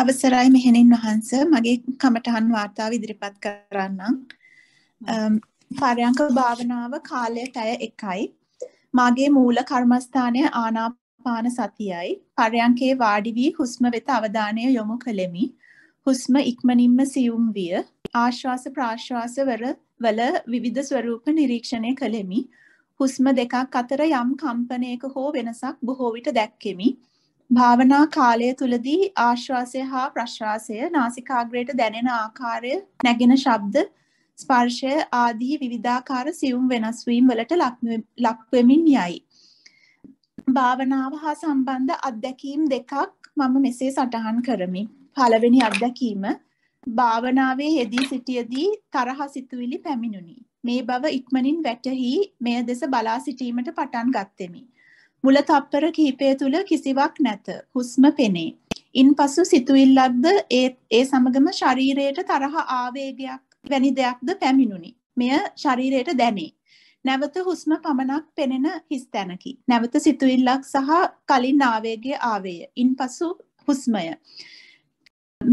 අවසරයි මෙහෙණින් වහන්ස මගේ කමටහන් වාර්තාව ඉදිරිපත් කරන්නම්. පරයන්ක භාවනාව කාලයට අය එකයි. මාගේ මූල කර්මස්ථානය ආනාපාන සතියයි. පරයන්කේ වාඩි වී හුස්ම වෙත අවධානය යොමු කළෙමි. හුස්ම ඉක්මනින්ම සියුම් විය. ආශ්වාස ප්‍රාශ්වාස වල විවිධ ස්වරූප නිරීක්ෂණය කළෙමි. හුස්ම දෙකක් අතර යම් කම්පනයක හෝ වෙනසක් බොහෝ විට දැක්කෙමි. භාවනා කාලය තුලදී ආශ්වාසය හා ප්‍රශ්වාසය නාසිකාග්‍රයට දැනෙන ආකාරය නැගෙන ශබ්ද ස්පර්ශය ආදී විවිධාකාර සියුම් වෙනස් වීම් වලට ලක්වෙමින් යයි. භාවනාව හා සම්බන්ධ අත්දැකීම් දෙකක් මම මෙසේ සටහන් කරමි. පළවෙනි අත්දැකීම භාවනාවේ යෙදී සිටියේදී තරහ සිතුවිලි පැමිණුණි. මේ බව ඉක්මනින් වැටහි මෙය දෙස බලා සිටීමට පටන් ගත්ෙමි. මුල තප්පර කිහිපය තුල කිසිවක් නැත. හුස්ම පෙනේ. ඉන්පසු සිතුවිල්ලක්ද ඒ ඒ සමගම ශරීරයට තරහ ආවේගයක් වැනි දෙයක්ද පැමිණුනි. මෙය ශරීරයට දැනේ. නැවත හුස්ම පමණක් පෙනෙන හිස් තැනකි. නැවත සිතුවිල්ලක් සහ කලින් ආවේගය ආවේය. ඉන්පසු හුස්මය.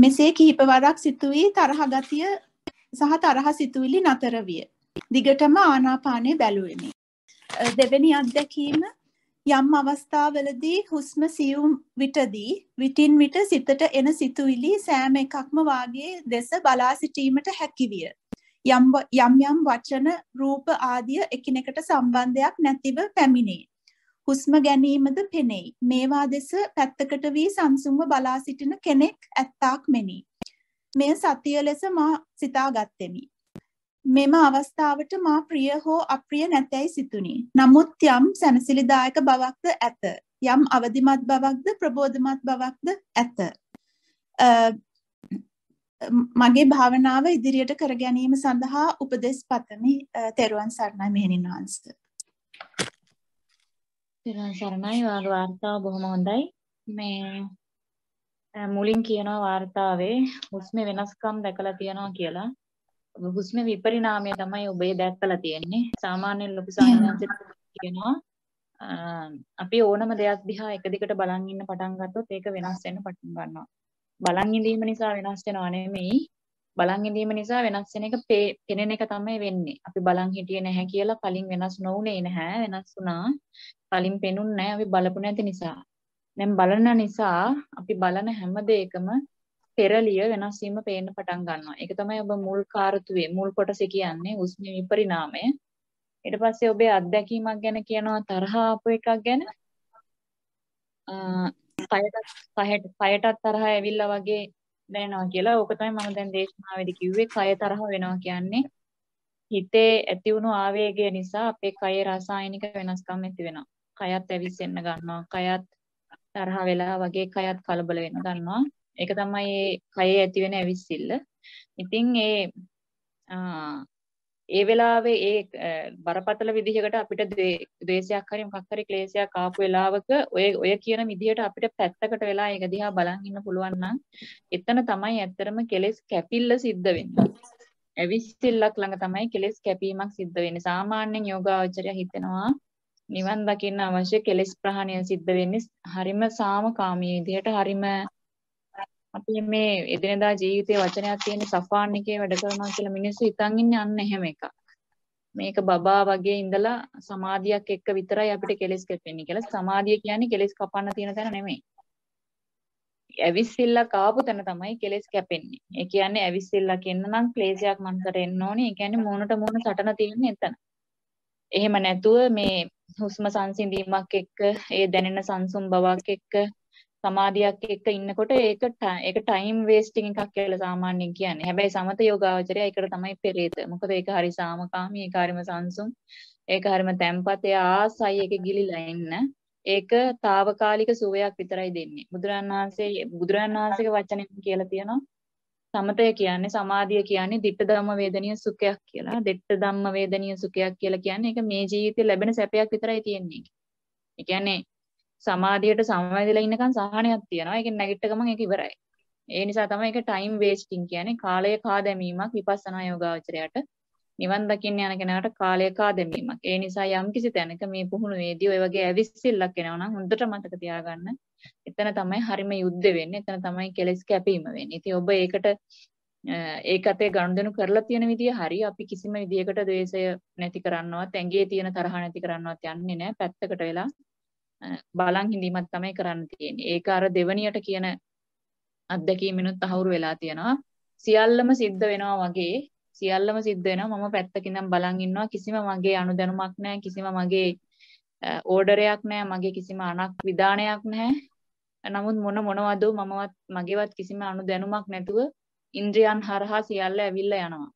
මෙසේ කිහිප වරක් සිතුවී තරහ ගතිය සහ තරහ සිතුවිලි නතර විය. දිගටම ආනාපානය බැලුවෙමි. දෙවෙනි අත්දැකීම යම් අවස්ථාවලදී හුස්ම සියුම් විටදී විටින් විට සිතට එන සිතුවිලි සෑම එකක්ම වාගේ දෙස බලා සිටීමට හැකිවිය. යම් යම් වචන රූප ආදිය එකිනෙකට සම්බන්ධයක් නැතිව පැමිණේ. හුස්ම ගැනීමද පෙනෙයි. මේවා දෙස පැත්තකට වී සංසුන්ව බලා සිටින කෙනෙක් ඇත්තාක් මෙනි. මෙය සතිය ලෙස මා සිතාගත්ෙමි. මෙම අවස්ථාවට මා ප්‍රිය හෝ අප්‍රිය නැතැයි සිතුනි. නමුත් යම් සැනසිලිදායක බවක්ද ඇත. යම් අවදිමත් බවක්ද ප්‍රබෝධමත් බවක්ද ඇත. මගේ භාවනාව ඉදිරියට කර ගැනීම සඳහා උපදෙස් පතමි. තෙරුවන් සරණයි මෙහෙණින් වහන්සේ. තෙරුවන් සරණයි වාගේ වார்த்தාව බොහොම හොඳයි. මේ මුලින් කියනවා වார்த்தාවේ හුස්ම වෙනස්කම් දැකලා තියෙනවා කියලා. හුස්ම විපරිණාමය තමයි ඔබේ දැක්කලා තියෙන්නේ. සාමාන්‍ය ලොකු සාමාන්‍යයෙන් කියනවා අපි ඕනම දෙයක් දිහා එක දිගට බලන් ඉන්න පටන් ගත්තොත් ඒක වෙනස් වෙන්න පටන් ගන්නවා. බලන් ඉඳීම නිසා වෙනස් වෙනව නෙමෙයි. බලන් ඉඳීම නිසා වෙනස් වෙන එක පෙනෙන එක තමයි වෙන්නේ. අපි බලන් හිටියේ නැහැ කියලා කලින් වෙනස් නොවුනේ නැහැ. වෙනස් වුණා. කලින් පෙනුන්නේ නැහැ අපි බලපු නැති නිසා. දැන් බලන නිසා අපි බලන හැම දෙයකම පෙරලිය වෙනස් වීම පේන්න පටන් ගන්නවා. ඒක තමයි ඔබ මුල් කාර්තුවේ මුල් කොටසේ කියන්නේ උස්ම විපරිණාමය. ඊට පස්සේ ඔබේ අත්දැකීමක් ගැන කියනවා තරහ ආපු එකක් ගැන. කයට කයටත් තරහ ඇවිල්ලා වගේ දැනෙනවා කියලා. ඕක තමයි මම දැන් දේශනාවේදී කිව්වේ කය තරහ වෙනවා කියන්නේ හිතේ ඇති වුණු ආවේගය නිසා අපේ කයේ රසායනික වෙනස්කම් ඇති වෙනවා. කයත් ඇවිස්සෙන්න ගන්නවා. කයත් තරහ වෙලා වගේ කයත් කලබල වෙන්න ගන්නවා. ඒක තමයි ඒ කයේ ඇති වෙන ඇවිස්සිල්ල. ඉතින් ඒ ඒ වෙලාවේ ඒ බරපතල විදිහකට අපිට ද්වේෂයක් හරි මොකක් හරි ක්ලේශයක් ආපු වෙලාවක ඔය ඔය කියන විදිහට අපිට පැත්තකට වෙලා ඒක දිහා බලන් ඉන්න පුළුවන් නම් එතන තමයි ඇත්තටම කෙලෙස් කැපිල්ල සිද්ධ වෙන්නේ. ඇවිස්සිල්ලක් ළඟ තමයි කෙලෙස් කැපීමක් සිද්ධ වෙන්නේ. සාමාන්‍යයෙන් යෝගාචරය හිතනවා නිවන් දකින්න අවශ්‍ය කෙලෙස් ප්‍රහාණය සිද්ධ වෙන්නේ හරිම සාමකාමී විදිහට හරිම අපි මේ එදිනෙදා ජීවිතයේ වචනයක් තියෙන සෆාන් එකේ වැඩ කරනවා කියලා මිනිස්සු හිතන් ඉන්නේ අන්න එහෙම එකක්. මේක බබා වගේ ඉඳලා සමාධියක් එක්ක විතරයි අපිට කෙලෙස් කැපෙන්නේ කියලා. සමාධිය කියන්නේ කෙලෙස් කපන්න තියෙන තැන නෙමෙයි. ඇවිස්සිල්ලා කාපු තැන තමයි කෙලෙස් කැපෙන්නේ. ඒ කියන්නේ ඇවිස්සිල්ලා කියන්න නම් ක්ලේශයක් මනසට එන්න ඕනේ. ඒ කියන්නේ මූණට මූණ සටන තියෙන එතන. එහෙම නැතුව මේ හුස්ම සංසිඳීමක් එක්ක, ඒ දැනෙන සංසුන් බවක් එක්ක සමාධියක් එක්ක ඉන්නකොට ඒක ඒක ටයිම් වේස්ටිං එකක් කියලා සාමාන්‍යයෙන් කියන්නේ. හැබැයි සමත යෝගාවචරය ඒකට තමයි පෙරේත. මොකද ඒක හරි සාමකාමී, ඒක හරිම සංසුම්, ඒක හරිම තැම්පත ආසයි ඒක ගිලිලා ඉන්න. ඒක తాවකාලික සුවයක් විතරයි දෙන්නේ. බුදුරන් වහන්සේ බුදුරන් වහන්සේගේ වචනෙන් කියලා තියෙනවා. සමතය කියන්නේ සමාධිය කියන්නේ ditta dhamma vedaniya සුඛයක් කියලා. ditta dhamma vedaniya සුඛයක් කියලා කියන්නේ ඒක මේ ජීවිතේ ලැබෙන සැපයක් විතරයි තියෙන්නේ. ඒ කියන්නේ සමාධියට සමවැදලා ඉන්නකන් සහනයක් තියෙනවා. ඒකෙන් නැගිට ගමන් ඒක ඉවරයි. ඒ නිසා තමයි ඒක ටයිම් වේස්ටිං කියන්නේ කාලය කා දැමීමක් විපස්සනා යෝගාවචරයට. නිවන් දකින්න යන කෙනාට කාලය කා දැමීමක්. ඒ නිසා යම් කිසි තැනක මේ පුහුණුවේදී ඔය වගේ ඇවිස්සිල්ලක් එනවා නම් හොඳට මතක තියාගන්න. එතන තමයි හරිම යුද්ධ වෙන්නේ. එතන තමයි කෙලස් කැපීම වෙන්නේ. ඉතින් ඔබ ඒකට ඒක අතේ ගනුදෙනු කරලා තියෙන විදිය හරි. අපි කිසිම විදියකට ද්වේෂය නැති කරන්නවත්, ඇඟේ තියෙන තරහ නැති කරන්නවත් යන්නේ නැහැ. පැත්තකට වෙලා බලන් හිඳීමක් තමයි කරන්න තියෙන්නේ. ඒක අර දෙවණියට කියන අත්දැකීමෙනුත් තහවුරු වෙලා තියෙනවා. සියල්ලම සිද්ධ වෙනවා වගේ සියල්ලම සිද්ධ වෙනවා මම පැත්තකින්නම් බලන් ඉන්නවා කිසිම මගේ අනුදැනුමක් නැහැ කිසිම මගේ ඕඩරයක් නැහැ මගේ කිසිම අනක් විධානයක් නැහැ නමුත් මොන මොනවද මමවත් මගේවත් කිසිම අනුදැනුමක් නැතුව ඉන්ද්‍රියන් හරහා සියල්ල ඇවිල්ලා යනවා.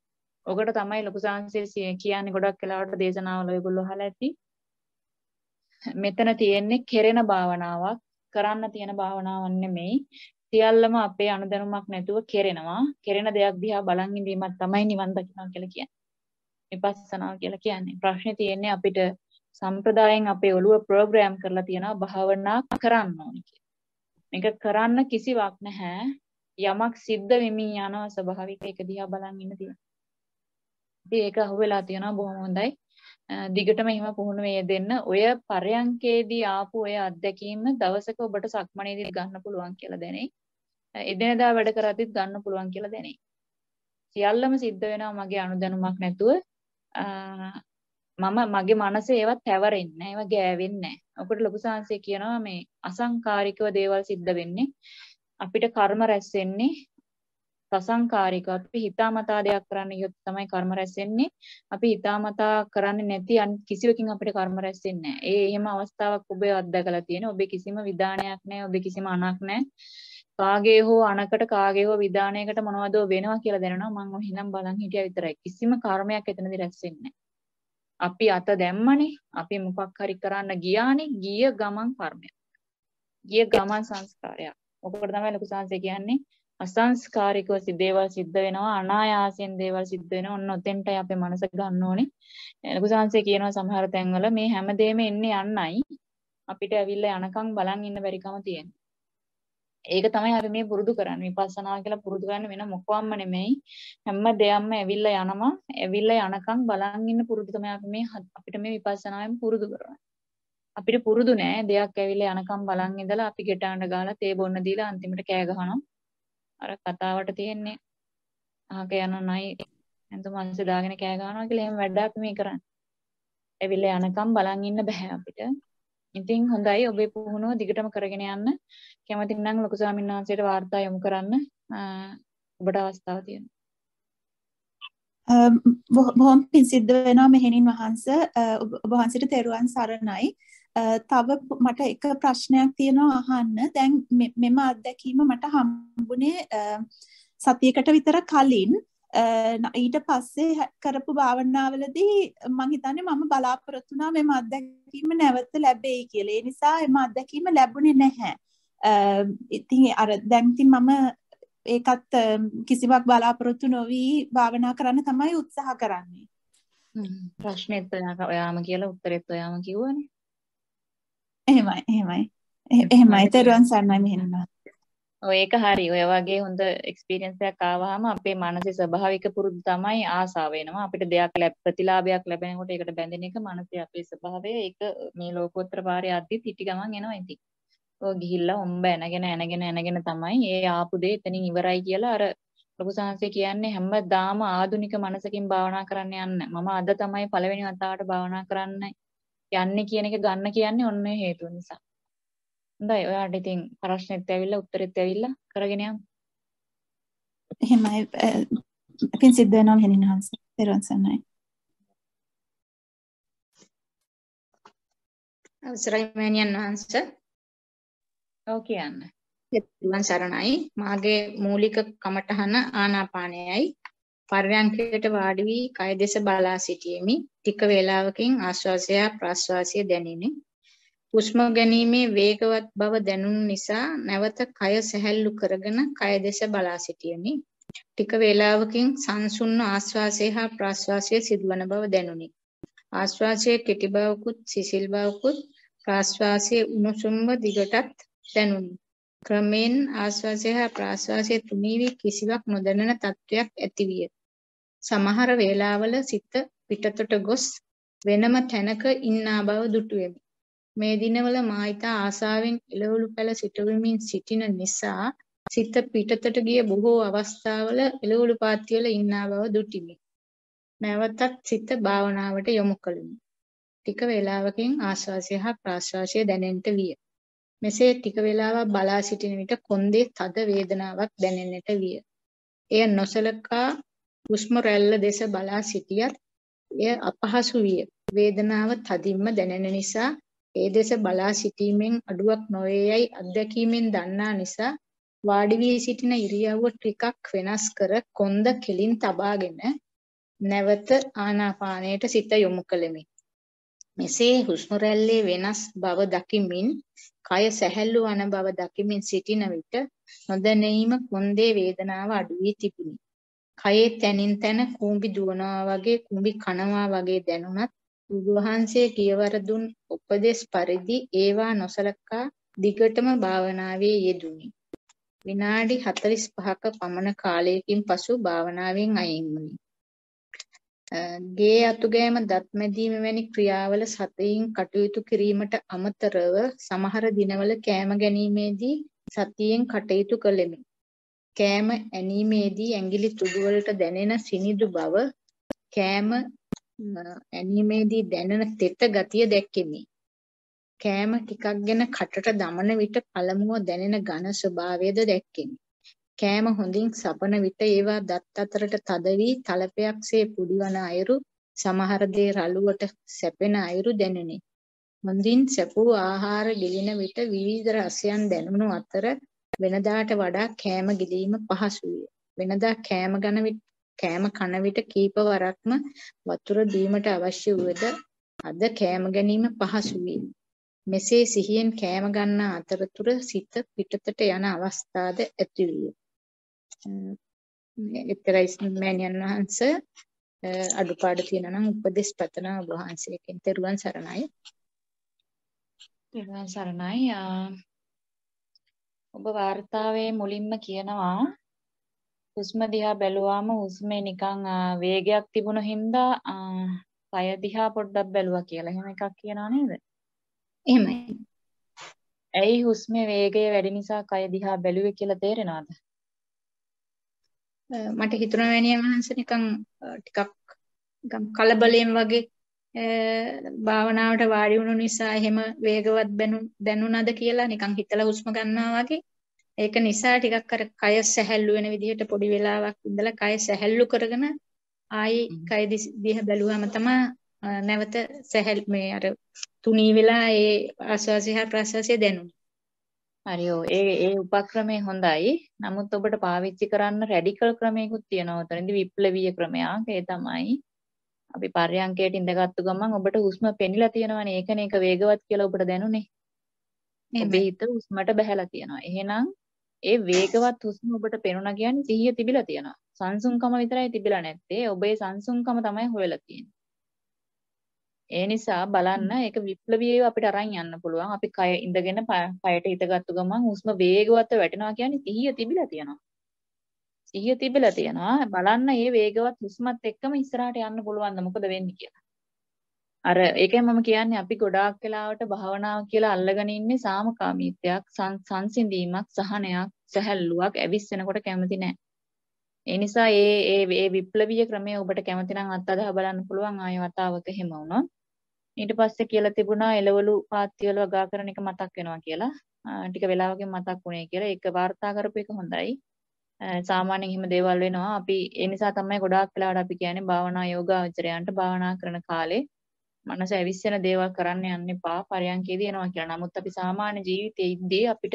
ඔකට තමයි ලොකු සංසය කියන්නේ ගොඩක් වෙලාවට දේශනාවල ඔයගොල්ලෝ අහලා ඇති. මෙතන තියෙන්නේ කෙරෙන භාවනාවක් කරන්න තියෙන භාවනාවක් නෙමෙයි සියල්ලම අපේ අනුදැනුමක් නැතුව කෙරෙනවා කෙරෙන දෙයක් දිහා බලන් ඉඳීමක් තමයි නිවන් දකිනවා කියලා කියන්නේ විපස්සනා කියලා කියන්නේ ප්‍රශ්නේ තියෙන්නේ අපිට සම්ප්‍රදායෙන් අපේ ඔළුව ප්‍රෝග්‍රෑම් කරලා තියෙනවා භාවනා කරන්න ඕනේ මේක කරන්න කිසිවක් නැහැ යමක් සිද්ධ වෙමින් යනවා ස්වභාවික ඒක දිහා බලන් ඉන්න තියෙනවා ඉතින් ඒක අහුවෙලා තියෙනවා බොහොම හොඳයි දිගටම එහෙම පුහුණු වෙය දෙන්න. ඔය පරයන්කේදී ආපු ඔය අත්දැකීම දවසක ඔබට සක්මණේදී ගන්න පුළුවන් කියලා දැනෙයි. එදිනදා වැඩ කරද්දිත් ගන්න පුළුවන් කියලා දැනෙයි. සියල්ලම සිද්ධ වෙනවා මගේ අනුදැනුමක් නැතුව. මම මගේ මනසේ ඒවත් පැවරෙන්නේ නැහැ. ඒව ගෑවෙන්නේ නැහැ. ඔකට ලොකු සංසය කියනවා මේ අසංකාරිකව දේවල් සිද්ධ වෙන්නේ. අපිට කර්ම රැස් වෙන්නේ ප්‍රසංකාරික අපි හිතාමතා දෙයක් කරන්න යොත් තමයි කර්ම රැස් වෙන්නේ. අපි හිතාමතා කරන්නේ නැති අන් කිසිවකින් අපිට කර්ම රැස් වෙන්නේ නැහැ. ඒ එහෙම අවස්ථාවක් ඔබ අත්දකලා තියෙන. ඔබේ කිසිම විධානයක් නැහැ. ඔබේ කිසිම අණක් නැහැ. කාගේ හෝ අණකට කාගේ හෝ විධානයකට මොනවද වෙනවා කියලා දැනනවා. මම එහෙනම් බලන් හිටියා විතරයි. කිසිම කර්මයක් එතනදී රැස් වෙන්නේ අපි අත දැම්මනේ. අපි මොකක් හරි කරන්න ගියානේ. ගිය ගමන් කර්මයක්. ගිය ගමන් සංස්කාරයක්. ඔකට තමයි ලොකු සංසය කියන්නේ අසංස්කාරිකව දේවල් සිද්ධ වෙනවා අනායාසයෙන් දේවල් සිද්ධ වෙනවා ඔන්න ඔතෙන්ටයි අපේ මනස ගන්න ඕනේ ලකුසාංශය කියනවා සමහර තැන්වල මේ හැමදේම එන්නේ යන්නයි අපිට ඇවිල්ලා යනකම් බලන් ඉන්න බැරිකම තියෙන. ඒක තමයි අපි මේ පුරුදු කරන්නේ විපස්සනා කියලා පුරුදු කරන්නේ වෙන මොකවම්ම නෙමෙයි හැම දෙයක්ම ඇවිල්ලා යනවා ඇවිල්ලා යනකම් බලන් ඉන්න පුරුදු තමයි අපි මේ අපිට මේ විපස්සනාවෙන් පුරුදු කරන්නේ. අපිට පුරුදු නෑ දෙයක් ඇවිල්ලා යනකම් බලන් ඉඳලා අපි ගෙටාන්න ගාලා තේ බොන්න දීලා අන්තිමට කෑ ගහනවා අර කතාවට තියෙන්නේ අහක යන නයි ඇඳුම් අංශ දාගෙන කෑ ගන්නවා කියලා එහෙම වැඩ අපි මේ කරන්නේ. ඇවිල්ලා යනකම් බලන් ඉන්න බෑ අපිට. ඉතින් හොඳයි ඔබේ පුහුණුව දිගටම කරගෙන යන්න. කැමති නම් ලොකු ස්වාමීන් වහන්සේට වාර්තා යොමු කරන්න. ඔබට අවස්ථාව තියෙනවා. බොහොම පිං සිද්ධ වෙනවා මෙහෙණින් වහන්ස ඔබ වහන්සේට තෙරුවන් සරණයි. තව මට එක ප්‍රශ්නයක් තියෙනවා අහන්න. දැන් මෙම අත්දැකීම මට හම්බුනේ සතියකට විතර කලින් ඊට පස්සේ කරපු භාවනාවලදී මම හිතන්නේ මම බලාපොරොත්තු වුණා මේ අත්දැකීම නැවත ලැබෙයි කියලා. ඒ නිසා මේ අත්දැකීම ලැබුණේ නැහැ. ඉතින් අර දැන් ඉතින් මම ඒකත් කිසිවක් බලාපොරොත්තු නොවි භාවනා කරන්න තමයි උත්සාහ කරන්නේ. ප්‍රශ්නෙත් ඔයාම කියලා උත්තරෙත් ඔයාම කිව්වනේ. එහෙමයි එහෙමයි. එහෙමයි තෙරුවන් සරණයි මෙහෙනවා. ඔය ඒක හරි. ඔය වගේ හොඳ එක්ස්පීරියන්ස් එකක් ආවහම අපේ මානසික ස්වභාවික පුරුදු තමයි ආසාව එනවා. අපිට දෙයක් ලැබ ප්‍රතිලාභයක් ලැබෙනකොට ඒකට බැඳෙන එක මානසික අපේ ස්වභාවය. ඒක මේ ලෝකෝත්තර පාරේ යද්දි පිටි ගමන් එනවා ඉතින්. ඔය ගිහිල්ලා ඔම්බ එනගෙන එනගෙන එනගෙන තමයි ඒ ආපු දේ එතනින් ඉවරයි කියලා අර ලොකු සංහසේ කියන්නේ හැමදාම ආධුනික මනසකින් භාවනා කරන්න යන්න. මම අද තමයි පළවෙනි වතාවට භාවනා කරන්නේ. යන්නේ කියන එක ගන්න කියන්නේ ඔන්න ඔය හේතුව නිසා. හොඳයි ඔයාට ඉතින් ප්‍රශ්නෙත් ඇවිල්ලා උත්තරෙත් ඇවිල්ලා කරගෙන යමු. එහෙමයි පින් සිද්ධ වෙනවා හෙනින් හන්ස. පෙරවන් සන්නයි. අවසරයි මෑණියන් වහන්ස. ඔව් කියන්න. පිරුවන් සරණයි. මාගේ මූලික කමඨහන ආනාපානයයි. පර්යංකයට වාඩි වී කය දෙස බලා සිටීමි. ටික වේලාවකින් ආශ්වාසය ප්‍රශ්වාසය දැනිනි. හුස්ම ගැනීමේ වේගවත් බව දැනුණු නිසා නැවත කය සැහැල්ලු කරගෙන කය දෙස බලා සිටීමි. ටික වේලාවකින් සංසුන් ආශ්වාසය හා ප්‍රශ්වාසය සිදුවන බව දැනුනි. ආශ්වාසයේ කෙටි බවකුත් සිසිල් බවකුත් ප්‍රශ්වාසයේ උණුසුම්ව දිගටත් දැනුනි. ක්‍රමෙන් ආශ්වාසය හා ප්‍රාශ්වාසය තුනී වී කිසිවක් නොදැනෙන තත්වයක් ඇතිවිය. සමහර වේලාවල සිත පිටතට ගොස් වෙනම තැනක ඉන්නා බව දුටුවෙමි. මේ දිනවල මා ඊතා ආසාවෙන් එළවලු පැල සිටුවමින් සිටින නිසා සිත පිටතට ගිය බොහෝ අවස්ථාවල එළවලු පාත්තිවල ඉන්නා බව දුටිමි. නැවතත් සිත භාවනාවට යොමු කළෙමි. ටික වේලාවකින් ආශ්වාසය හා ප්‍රාශ්වාසය දැනෙන්නට විය. මෙසේ ටික වේලාවක් බලා සිටින විට කොන්දේ තද වේදනාවක් දැනෙන්නට විය. එය නොසලකා හුස්ම රැල්ල දෙස බලා සිටියත් එය අපහසු විය. වේදනාව තදින්ම දැනෙන නිසා ඒ දෙස බලා සිටීමෙන් අඩුවක් නොවේයයි අත්දැකීමෙන් දන්නා නිසා වාඩි වී සිටින ඉරියව්ව ටිකක් වෙනස් කර කොන්ද කෙලින් තබාගෙන නැවත ආනාපානයට සිත යොමු කළෙමි. මෙසේ හුස්ම රැල්ලේ වෙනස් බව දකිමින් කය සැහැල්ලු වන බව දකිමින් සිටින විට නොදැනීම කොන්දේ වේදනාව අඩු වී තිබුණි. කයේ තැනින් තැන කූඹි දුවනවා වගේ කූඹි කනවා වගේ දැනුණත් බුදුහන්සේ කියවර දුන් උපදේශ පරිදි ඒවා නොසලකා දිගටම භාවනාවේ යෙදුනි. විනාඩි 45ක පමණ කාලයකින් පසු භාවනාවෙන් අයින් වුනි. ගේ අතුගෑම දත් මැදීම වැනි ක්‍රියාවල සතයින් කටයුතු කිරීමට අමතරව සමහර දිනවල කෑම ගැනීමේදී සතියෙන් කටයුතු කළෙමි. කෑම ඇනීමේදී ඇඟිලි තුඩු වලට දැනෙන සිනිදු බව කෑම ඇනීමේදී දැනෙන තෙත ගතිය දැක්කෙමි. කෑම ටිකක් ගෙන කටට දමන විට පළමුව දැනෙන ඝන ස්වභාවයද දැක්කෙමි. කෑම හොඳින් සපන විට ඒවා දත් අතරට තද වී තලපයක්සේ පුඩිවන අයුරු සමහර දේ රළුවට සැපෙන අයුරු දැනුනි. හොඳින් සැපූ ආහාර ගෙලින විට විවිධ රසයන් දැනුණු අතර වෙනදාට වඩා කෑම ගිලීම පහසුය. වෙනදා කෑම ගන කෑම කන විට කීප වරක්ම වතුර දීමට අවශ්‍ය වූද අද කෑම ගැනීම පහසු වේ. මෙසේ සිහියෙන් කෑම ගන්නා අතරතුර සිත පිටතට යන අවස්ථාද ඇති විය. එතරයි මෑණියන් වහන්සේ අඩුපාඩු තියෙනවා නම් උපදෙස් පතන ඔබ වහන්සේකින් තෙරුවන් සරණයි. තෙරුවන් සරණයි. ඔබ වார்த்தාවේ මුලින්ම කියනවා හුස්ම දිහා බැලුවාම හුස්මේ නිකන් වේගයක් තිබුණු හින්දා පය දිහා පොඩ්ඩක් බැලුවා කියලා. එහෙම එකක් කියනවා නේද? එහෙමයි. ඇයි හුස්මේ වේගය වැඩි නිසා කය දිහා බැලුවේ කියලා තේරෙනවද? මට හිතුණා වැනියන් වහන්සේ නිකන් ටිකක් නිකන් කලබලයෙන් වගේ භාවනාවට වාඩි වුණු නිසා එහෙම වේගවත් දැනුණාද කියලා නිකන් හිතලා හුස්ම ගන්නවා වගේ ඒක නිසා ටිකක් අර කය සැහැල්ලු වෙන විදිහට පොඩි වෙලාවක් ඉඳලා කය සැහැල්ලු කරගෙන ආයි කය දිහා බැලුවම තමයි නැවත සැහැල් මේ අර තුනී වෙලා ඒ ආස්වාසිය හා ප්‍රසවාසය දැනුනේ. හරි ඒ ඒ උපක්‍රමය හොඳයි. නමුත් ඔබට පාවිච්චි කරන්න රැඩිකල් ක්‍රමයකුත් තියෙනවා. උතනදී විප්ලවීය ක්‍රමයක්. ඒ තමයි අපි පර්යංකයට ඉඳගත්තු ගමන් ඔබට හුස්ම පෙනිලා තියෙනවනේ ඒකනේ ඒක වේගවත් කියලා ඔබට දැනුනේ. ඔබේ හිත හුස්මට බැහැලා තියෙනවා. එහෙනම් ඒ වේගවත් හුස්ම ඔබට පෙනුණා කියන්නේ සිහිය තිබිලා තියෙනවා. සංසුන්කම විතරයි තිබිලා නැත්තේ. ඔබේ සංසුන්කම තමයි හොයලා තියෙන්නේ. ඒ නිසා බලන්න ඒක විප්ලවීයව අපිට අරන් යන්න පුළුවන්. අපි කය ඉඳගෙන කයට හිතගත්තු ගමන් හුස්ම වේගවත්ව වැටෙනවා කියන්නේ සිහිය තිබිලා තියෙනවා. සිහිය තිබිලා තියෙනවා බලන්න මේ වේගවත් හුස්මත් එක්කම ඉස්සරහට යන්න පුළුවන්ද මොකද වෙන්නේ කියලා. අර ඒකයි මම කියන්නේ අපි ගොඩාක් වෙලාවට භාවනාව කියලා අල්ලගෙන ඉන්නේ සාමකාමීත්වයක් සංසිඳීමක් සහනයක් සැහැල්ලුවක් ඇවිස්සෙනකොට කැමති නැහැ. ඒ නිසා මේ මේ මේ විප්ලවීය ක්‍රමය ඔබට කැමති නම් අත්අදහ බලන්න පුළුවන් ආය වතාවක එහෙම වුණොත්. ඊට පස්සේ කියලා තිබුණා එළවලු පාත්තිවල වගා කරන එක මතක් වෙනවා කියලා. ටික වෙලාවකින් මතක් වුණේ කියලා ඒක වාර්තා කරපු එක හොඳයි. සාමාන්‍යයෙන් එහෙම දේවල් වෙනවා. අපි ඒ නිසා තමයි ගොඩාක් වෙලාවට අපි කියන්නේ භාවනා යෝගාචරයන්ට භාවනා කරන කාලේ මනස ඇවිස්සෙන දේවල් කරන්න යන්න එපා. පරයන්කේදී එනවා කියලා. නමුත් අපි සාමාන්‍ය ජීවිතයේ ඉද්දී අපිට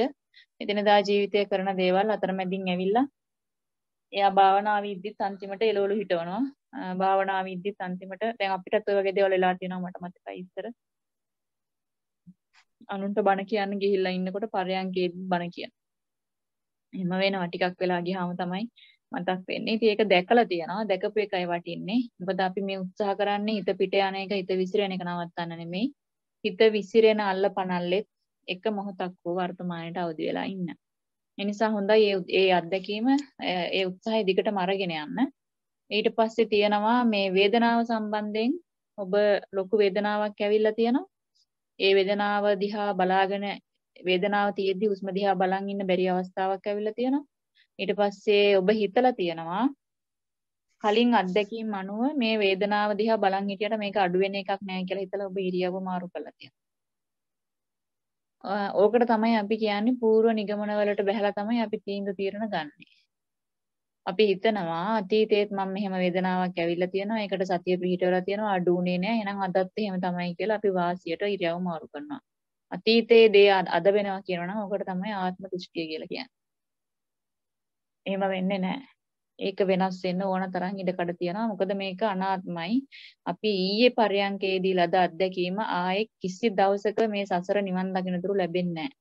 එදිනදා ජීවිතය කරන දේවල් අතරමැදින් ඇවිල්ලා එයා භාවනාව විද්දිත් අන්තිමට එළවලු හිටවනවා. භාවනාව විද්දිත් අන්තිමට දැන් අපිටත් ඔය වගේ දේවල් වෙලා තියෙනවා මට මතකයි ඉස්සර. අනුන්ට බණ කියන්න ගිහිල්ලා ඉන්නකොට පරයන්කේ බණ කියන. එහෙම වෙනවා ටිකක් වෙලා ගියාම තමයි මතක් වෙන්නේ. ඉතින් ඒක දැකලා තියනවා. දැකපු එකයි වටින්නේ. මොකද අපි මේ උත්සාහ කරන්නේ හිත පිට යන එක හිත විසිරෙන එක නවත්තන්න නෙමෙයි. හිත විසිරෙන අල්ල පනල්ලෙත් එක මොහොතක් හෝ වර්තමානයට අවදි වෙලා ඉන්න. ඒ නිසා හොඳයි මේ මේ අත්දැකීම ඒ උත්සාහය දිගටම අරගෙන යන්න. ඊට පස්සේ තියෙනවා මේ වේදනාව සම්බන්ධයෙන් ඔබ ලොකු වේදනාවක් ඇවිල්ලා තියෙනවා. ඒ වේදනාව දිහා බලාගෙන වේදනාව තියෙද්දි හුස්ම දිහා බලන් ඉන්න බැරි අවස්ථාවක් ඇවිල්ලා තියෙනවා. ඊට පස්සේ ඔබ හිතලා තියෙනවා කලින් අත්දැකීම් අනුව මේ වේදනාව දිහා බලන් හිටියට මේක අඩු වෙන එකක් නෑ කියලා හිතලා ඔබ ඉරියව්ව මාරු කරලා තියෙනවා. ඕකට තමයි අපි කියන්නේ පූර්ව නිගමන වලට බැහැලා තමයි අපි තීන්දුව తీරන ගන්නෙ. අපි හිතනවා අතීතයේත් මම මෙහෙම වේදනාවක් ඇවිල්ලා තියෙනවා ඒකට සතිය පිහිටවලා තියෙනවා අඩු උනේ නෑ එහෙනම් අදත් එහෙම තමයි කියලා අපි වාසියට ඉරියව් මාරු කරනවා අතීතයේ දේ අද වෙනවා කියනවා නම් ඔකට තමයි ආත්ම දෘෂ්ටිය කියලා කියන්නේ. එහෙම වෙන්නේ නැහැ. ඒක වෙනස් වෙන්න ඕන තරම් ඉඩකඩ තියනවා. මොකද මේක අනාත්මයි. අපි ඊයේ පරයන්කේදී ලද අත්දැකීම ආයේ කිසි දවසක මේ සසර නිවන් දකින්නතුරු ලැබෙන්නේ නැහැ.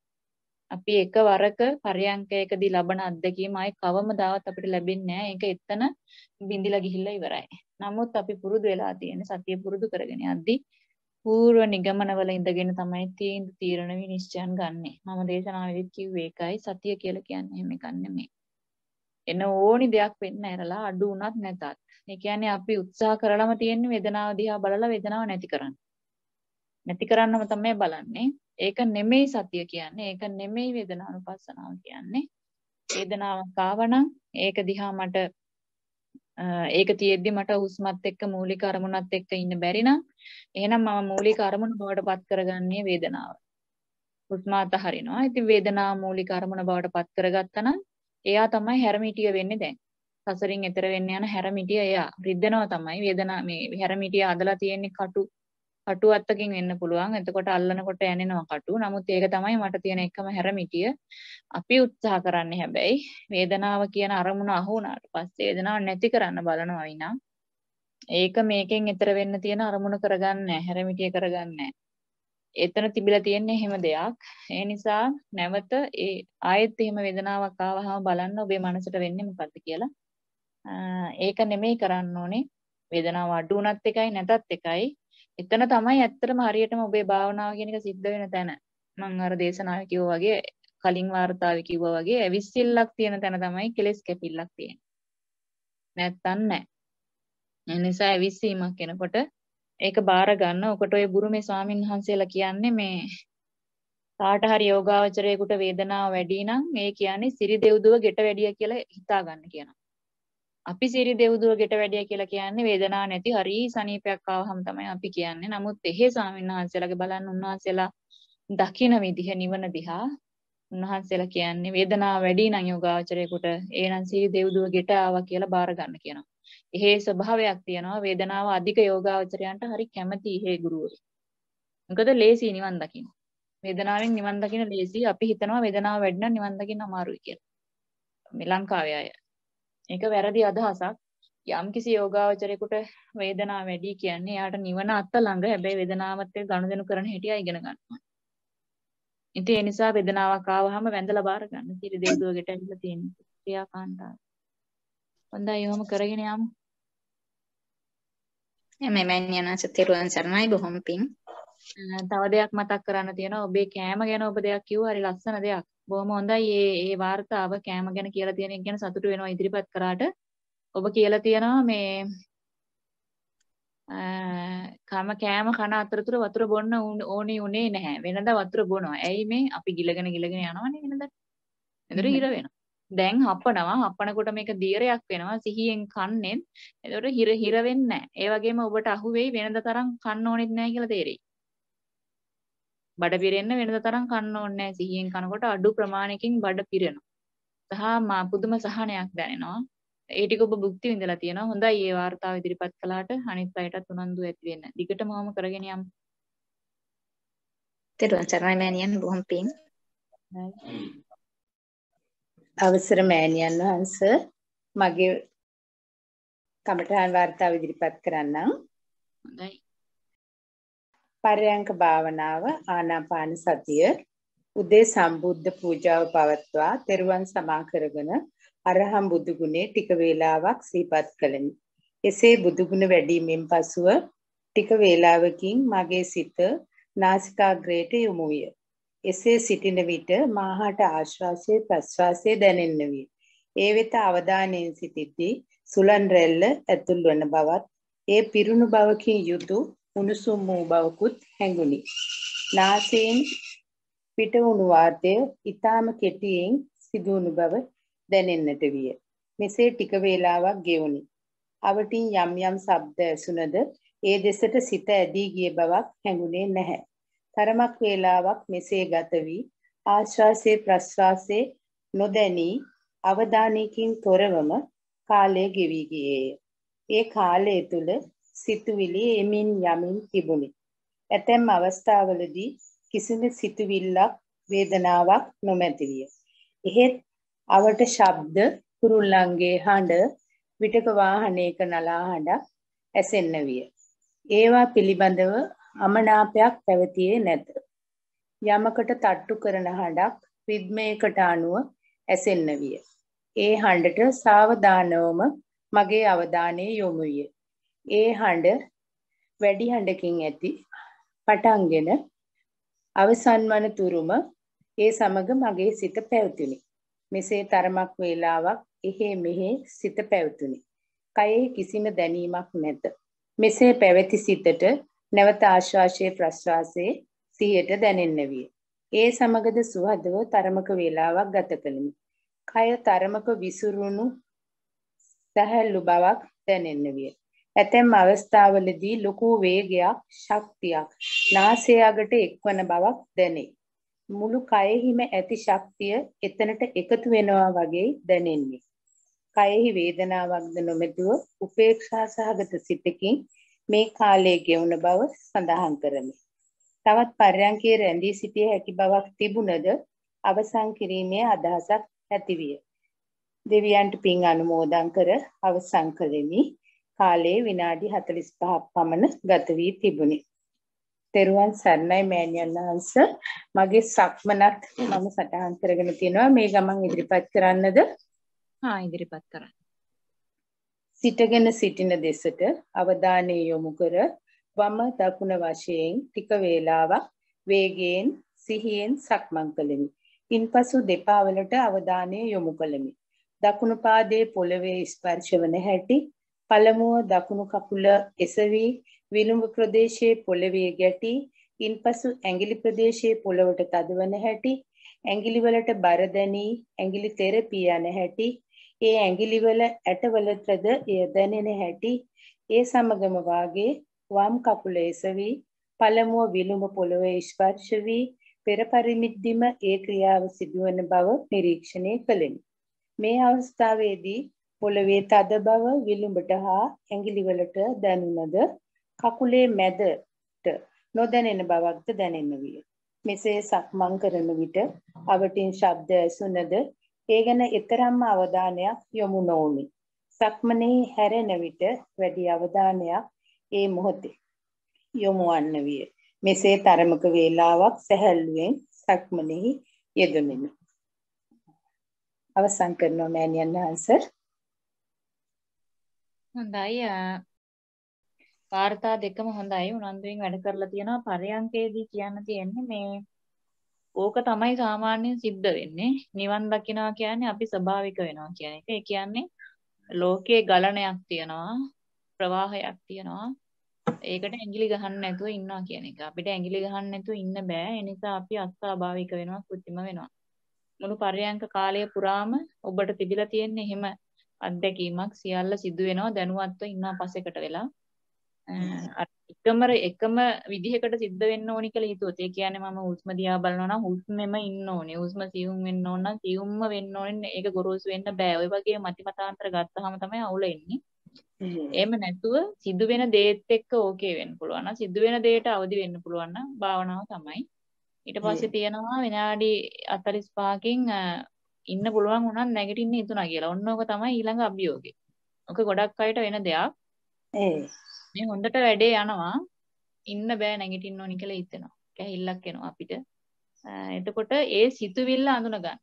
අපි එකවරක පරයන්කයකදී ලබන අත්දැකීම ආයේ කවමදාවත් අපිට ලැබෙන්නේ නැහැ. ඒක එතන බිඳිලා ගිහිල්ලා ඉවරයි. නමුත් අපි පුරුදු වෙලා තියෙන සතිය පුරුදු කරගෙන යද්දී පූර්ව නිගමනවල ඉඳගෙන තමයි තීන්ද තීරණ විනිශ්චයන් ගන්නෙ. මම දේශනාවේදීත් කිව්වේ ඒකයි සතිය කියලා කියන්නේ එහෙම එකක් නෙමෙයි. එන ඕනි දෙයක් වෙන්න ඇරලා අඩු උනත් නැතත්. ඒ කියන්නේ අපි උත්සාහ කරලම තියෙන වේදනාව දිහා බලලා වේදනාව නැති කරන්න. නැති කරන්නම තමයි බලන්නේ. ඒක නෙමෙයි සතිය කියන්නේ. ඒක නෙමෙයි වේදනානුපස්සනාව කියන්නේ. වේදනාවක් ආවනම් ඒක දිහා මට ඒක තියෙද්දි මට හුස්මත් එක්ක මූලික අරමුණත් එක්ක ඉන්න බැරි නම් එහෙනම් මම මූලික අරමුණ බවට පත් කරගන්නේ වේදනාව. හුස්ම අතහරිනවා. ඉතින් වේදනාව මූලික අරමුණ බවට පත් කරගත්තා නම් එයා තමයි හැරමිටිය වෙන්නේ දැන්. සසරින් එතර වෙන්න යන හැරමිටිය එයා. රිද්දනවා තමයි වේදනාව මේ හැරමිටිය අදලා තියෙන්නේ කටු කටුවත්තකින් වෙන්න පුළුවන්. එතකොට අල්ලනකොට ඇනෙනවා කටු. නමුත් ඒක තමයි මට තියෙන එකම හැරමිටිය. අපි උත්සාහ කරන්නේ හැබැයි වේදනාව කියන අරමුණ අහු වුණාට පස්සේ වේදනාව නැති කරන්න බලනවා විනා ඒක මේකෙන් ඈතර වෙන්න තියෙන අරමුණ කරගන්නේ නැහැ හැරමිටිය කරගන්නේ එතන තිබිලා තියෙන්නේ එහෙම දෙයක් ඒ නිසා නැවත ඒ ආයෙත් එහෙම වේදනාවක් ආවහම බලන්න ඔබේ මනසට වෙන්නේ මොකද්ද කියලා ඒක නෙමෙයි කරන්න ඕනේ වේදනාව අඩු වුණත් එකයි නැතත් එකයි එතන තමයි ඇත්තටම හරියටම ඔබේ භාවනාව කියන එක සිද්ධ වෙන තැන. මම අර දේශනාවේ කිව්වා වගේ කලින් වார்த்தාවේ කිව්වා වගේ ඇවිස්සිල්ලක් තියෙන තැන තමයි කෙලස් කැපිල්ලක් තියෙන්නේ. නැත්තම් නැහැ. ඒ නිසා ඇවිස්සීමක් වෙනකොට ඒක බාර ගන්න. ඔකට ඔය බුරුමේ ස්වාමින් වහන්සේලා කියන්නේ මේ කාට හරි යෝගාවචරයෙකුට වේදනාව වැඩි නම් ඒ කියන්නේ සිරි දෙව්දුව ගෙට වැඩිය කියලා හිතා ගන්න කියනවා. අපි සිරි දෙව්දුව ගෙට වැඩිය කියලා කියන්නේ වේදනාවක් නැති හරි සනීපයක් ආවහම තමයි අපි කියන්නේ. නමුත් එහේ ස්වාමින්වහන්සේලාගේ බලන්න උන්වහන්සේලා දකින විදිහ නිවන දිහා උන්වහන්සේලා කියන්නේ වේදනාව වැඩි නම් යෝගාචරයේකට එහෙනම් සිරි දෙව්දුව ගෙට ආවා කියලා බාර ගන්න කියනවා. එහේ ස්වභාවයක් තියෙනවා වේදනාව අධික යෝගාචරයන්ට හරි කැමති එහේ ගුරුවරු. මොකද ලේසි නිවන් දකින්න. වේදනාවෙන් නිවන් දකින්න ලේසි. අපි හිතනවා වේදනාව වැඩි නම් නිවන් දකින්න අමාරුයි කියලා. මේ ලංකාවේ අය. ඒක වැරදි අදහසක්. යම්කිසි යෝගාවචරයෙකුට වේදනාව වැඩි කියන්නේ යාට නිවන අත්ත ළඟ හැබැයි වේදනාවත් එක්ක ගනුදෙනු කරන හැටි ඉගෙන ගන්නවා. ඉතින් ඒ නිසා වේදනාවක් ආවහම වැඳලා බාර ගන්න. කිරි දෙවිදුවගෙට ඇවිල්ලා තියෙන ක්‍රියාකාණ්ඩාව. හොඳයි යොමු කරගෙන යමු. එමෙ මෑණියනස තෙරුවන් සරණයි බොහොම පිං. තව දෙයක් මතක් කරන්න තියෙනවා ඔබේ කෑම ගැන ඔබ දෙයක් කිව්වා හරි ලස්සන දෙයක්. බොහොම හොඳයි මේ මේ වார்த்தාව කෑම ගැන කියලා තියෙන එක ගැන සතුටු වෙනවා ඉදිරිපත් කරාට. ඔබ කියලා තියෙනවා මේ කම කෑම කන අතරතුර වතුර බොන්න ඕනේ උනේ නැහැ. වෙනදා වතුර බොනවා. ඇයි මේ අපි ගිලගෙන ගිලගෙන යනවනේ වෙනදා. එතකොට හිර වෙනවා. දැන් හපනවා. හපනකොට මේක දියරයක් වෙනවා. සිහියෙන් කන්නේ. එතකොට හිර හිර වෙන්නේ නැහැ. ඒ වගේම ඔබට අහුවෙයි වෙනදා තරම් කන්න ඕනෙත් නැහැ කියලා තේරෙයි. බඩ පිරෙන්න වෙනද තරම් කන්න ඕනේ නැහැ. සිහියෙන් කනකොට අඩු ප්‍රමාණයකින් බඩ පිරෙනවා. සහ මා පුදුම සහනයක් දැනෙනවා. ඒ ටික ඔබ භුක්ති විඳලා තියෙනවා. හොඳයි මේ වார்த்தාව ඉදිරිපත් කළාට අනිත් අයටත් උනන්දු ඇති වෙන්න. දිගටම ඔහොම කරගෙන යමු. තෙරුවන් සරණයි මෑණියන් බොහොම පිං. අවසර මෑණියන් වහන්ස මගේ කමඨාන් වார்த்தාව ඉදිරිපත් කරන්නම්. හොඳයි. පරයන්ක භාවනාව ආනාපාන සතිය උදේ සම්බුද්ධ පූජාව පවත්වා තෙරුවන් සමා කරගෙන අරහම් බුදු ගුණේ ටික වේලාවක් සිහිපත් කළෙමි. එසේ බුදු ගුණ වැඩිමින් පසුව ටික වේලාවකින් මගේ සිත නාසිකාග්‍රයට යොමු විය. එසේ සිටින විට මාහට ආශ්වාසයේ ප්‍රශ්වාසයේ දැනෙන්න විය. ඒ වෙත අවධානයෙන් සිටිද්දී සුලන් රැල්ල ඇතුල් වන බවත් ඒ පිරුණු බවකින් යුතු උණුසුම් වූ බවකුත් හැඟුණි. නාසයෙන් පිට වුණු වාතය ඊටාම කෙටියෙන් සිදුණු බව දැනෙන්නට විය. මෙසේ ටික වේලාවක් ගෙවුනි. අවටින් යම් යම් ශබ්ද ඇසුණද ඒ දෙසට සිත ඇදී ගිය බවක් හැඟුණේ නැහැ. තරමක් වේලාවක් මෙසේ ගත වී ආශ්වාසයේ ප්‍රශ්වාසයේ නොදැනී අවධානයකින් තොරවම කාලය ගෙවී ගියේය. ඒ කාලය තුල සිතුවිලි එමින් යමින් තිබුණි. ඇතැම් අවස්ථාවලදී කිසිදු සිතුවිල්ලක් වේදනාවක් නොමැති විය. එහෙත් අවට ශබ්ද කුරුල්ලන්ගේ හඬ විටක වාහනයක නලා හඬක් ඇසෙන්න විය. ඒවා පිළිබඳව අමනාපයක් පැවතියේ නැත. යමකට තට්ටු කරන හඬක් රිද්මයකට අනුව ඇසෙන්න විය. ඒ හඬට සාවධානවම මගේ අවධානය යොමු විය. ඒ හඬ වැඩි හඬකින් ඇති පටන්ගෙන අවසන් වන තුරුම ඒ සමග මගේ සිත පැවතුනි. මෙසේ තරමක් වේලාවක් එහෙ මෙහෙ සිත පැවතුනි. කයෙහි කිසිම දැනීමක් නැත. මෙසේ පැවති සිතට නැවත ආශ්වාසයේ ප්‍රශ්වාසයේ සිහියට දැනෙන්න විය. ඒ සමගද සුහදව තරමක වේලාවක් ගත කළෙමි. කය තරමක විසිරුණු සැහැල්ලු බවක් දැනෙන්න විය. ඇතැම් අවස්ථාවලදී ලොකු වේගයක් ශක්තියක් නාසය අගට එක්වන බවක් දැනේ. මුළු කයෙහිම ඇති ශක්තිය එතනට එකතු වෙනවා වගේ දැනෙන්නේ. කයෙහි වේදනාවක්ද නොමැතුව උපේක්ෂා සහගත සිතකින් මේ කාලයේ ගෙවුන බව සඳහන් කරමි. තවත් පර්යන්කේ රැඳී සිටිය හැකි බවක් තිබුණද අවසන් කිරීමේ අදහසක් ඇතිවිය. දෙවියන්ට පින් අනුමෝදන් කර අවසන් කළෙමි. කාලයේ විනාඩි 45ක් පමණ ගත වී තිබුණි. තෙරුවන් සරණයි මෑණියන් වහන්සේ මගේ සක්මනත් මම සටහන් කරගෙන තියෙනවා මේ ගමන් ඉදිරිපත් කරන්නද? ආ ඉදිරිපත් කරන්න. සිටගෙන සිටින දෙසට අවධානය යොමු කර වම දකුණ වශයෙන් ටික වේලාවක් වේගයෙන් සිහියෙන් සක්මන් කළෙමි. ඉන්පසු දෙපා වලට අවධානය යොමු කළෙමි. දකුණු පාදයේ පොළවේ ස්පර්ශ වන හැටි පළමුව දකුණු කකුල එසවි විලුඹ ප්‍රදේශයේ පොළවේ ගැටි ඉන්පසු ඇඟිලි ප්‍රදේශයේ පොළවට තදවන හැටි ඇඟිලි වලට බර දැනී ඇඟිලි තෙරපිය යන හැටි ඒ ඇඟිලි වල ඇටවලටද එය දැනෙන හැටි ඒ සමගම වාගේ වම් කකුල එසවි පළමුව විලුඹ පොළවේ ස්පර්ශ වී පෙර පරිමිද්දිම ඒ ක්‍රියාව සිදුවන බව නිරීක්ෂණය කළෙමි මේ අවස්ථාවේදී පොළවේ තද බව විලුඹට හා ඇඟිලිවලට දැනුණද කකුලේ මැදට නොදැනෙන බවක්ද දැනෙන්න විය. මෙසේ සක්මන් කරන විට අවටින් ශබ්ද ඇසුනද ඒ ගැන ඊතරම්ම අවධානයක් යොමු නොවුනි. සක්මනේ හැරෙන විට වැඩි අවධානයක් ඒ මොහොතේ යොමුවන්න විය. මෙසේ තරමක වේලාවක් සැහැල්ලුවෙන් සක්මනේ යෙදෙමින් අවසන් කරනවා මෑණියන් වහන්සේ හොඳයි වාර්තා දෙකම හොඳයි උනන්දුවෙන් වැඩ කරලා තියෙනවා පරයන්කේදී කියන්න තියෙන්නේ මේ ඕක තමයි සාමාන්‍යයෙන් සිද්ධ වෙන්නේ නිවන් දකිනවා කියන්නේ අපි ස්වභාවික වෙනවා කියන එක. ඒ කියන්නේ ලෝකයේ ගලණයක් තියෙනවා ප්‍රවාහයක් තියෙනවා. ඒකට ඇඟිලි ගහන්න නැතුව ඉන්නවා කියන එක. අපිට ඇඟිලි ගහන්න නැතුව ඉන්න බෑ. ඒ නිසා අපි අස්වාභාවික වෙනවා, කෘත්‍රිම වෙනවා. මුළු පරයන්ක කාලය පුරාම ඔබට තිබිලා තියෙන්නේ එහෙම අත්දැකීමක් සියල්ල සිදු වෙනවා දැනුවත්ව ඉන්නා පස්සෙකට වෙලා එකම එකම විදිහකට සිද්ධ වෙන්න ඕනි කියලා හිතුවොත් ඒ කියන්නේ මම හුස්ම දිහා බලනවා නම් හුස්මෙම ඉන්න ඕනේ හුස්ම සියුම් වෙන්න ඕන නම් සියුම්ම වෙන්න ඕනේ ඒක ගොරෝසු වෙන්න බෑ ওই වගේ මතිමතාන්තර ගත්තාම තමයි අවුල එන්නේ එහෙම නැතුව සිදු වෙන දේත් එක්ක ඕකේ වෙන්න පුළුවන් නම් සිදු වෙන දේට අවදි වෙන්න පුළුවන් නම් භාවනාව තමයි ඊට පස්සේ තියෙනවා විනාඩි 45කින් ඉන්න පුළුවන් වුණත් නැගිටින්න හිතුණා කියලා. ඔන්න ඕක තමයි ඊළඟ අභියෝගේ. ඔක ගොඩක් අයට වෙන දෙයක්. ඒ මේ හොඳට වැඩේ යනවා ඉන්න බෑ නැගිටින්න ඕනි කියලා හිතෙනවා. කැහිල්ලක් එනවා අපිට. එතකොට ඒ සිතුවිල්ල අඳුන ගන්න.